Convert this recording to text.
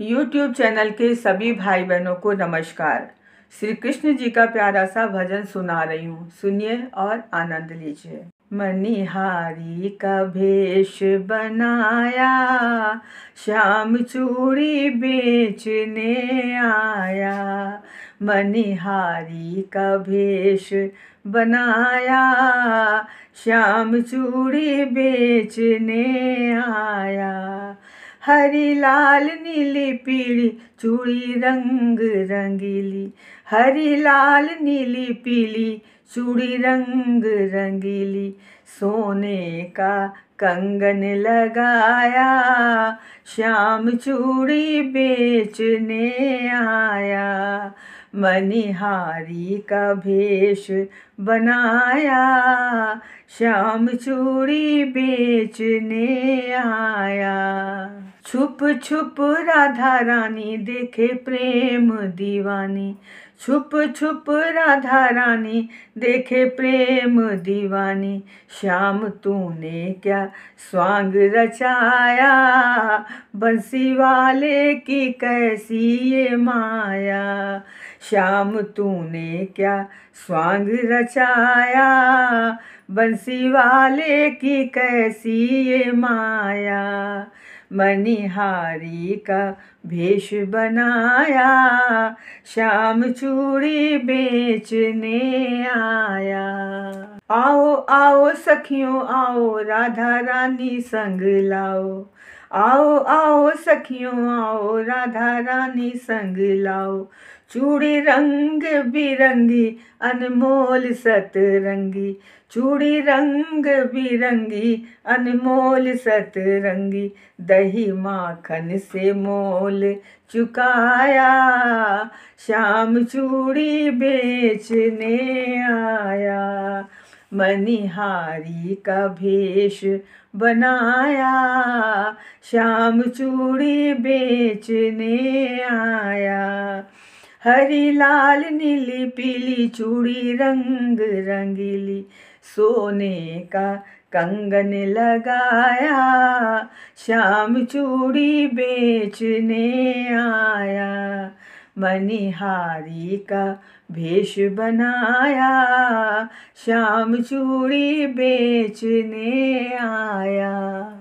YouTube channel के सभी भाई बहनों को नमस्कार श्री कृष्ण जी का प्यारा सा भजन सुना रही हूँ सुनिए और आनंद लीजिए मनिहारी का भेष बनाया श्याम चूड़ी बेचने आया मनिहारी का भेष बनाया श्याम चूड़ी बेचने आया हरी लाल नीली पीली चूड़ी रंग रंगीली हरी लाल नीली पीली चूड़ी रंग रंगीली सोने का कंगन लगाया श्याम चूड़ी बेचने आया मनिहारी का भेष बनाया श्याम चूड़ी बेचने आया छुप छुप राधा रानी देखे प्रेम दीवानी छुप छुप राधा रानी देखे प्रेम दीवानी श्याम तूने क्या स्वांग रचाया बंसी वाले की कैसी ये माया श्याम तूने क्या स्वांग रचाया बंसी वाले की कैसी ये माया मनिहारी का भेष बनाया श्याम चूड़ी बेचने आ आओ सखियों आओ राधा रानी संग लाओ आओ आओ सखियों आओ राधा रानी संग लाओ चूड़ी रंग बिरंगी अनमोल सतरंगी चूड़ी रंग बिरंगी अनमोल सतरंगी दही माखन से मोल चुकाया शाम चूड़ी बेचने आया मनिहारी का भेष बनाया श्याम चूड़ी बेचने आया हरी लाल नीली पीली चूड़ी रंग रंगीली सोने का कंगन लगाया श्याम चूड़ी बेचने आया मनिहारी का भेष बनाया श्याम चूड़ी बेचने आया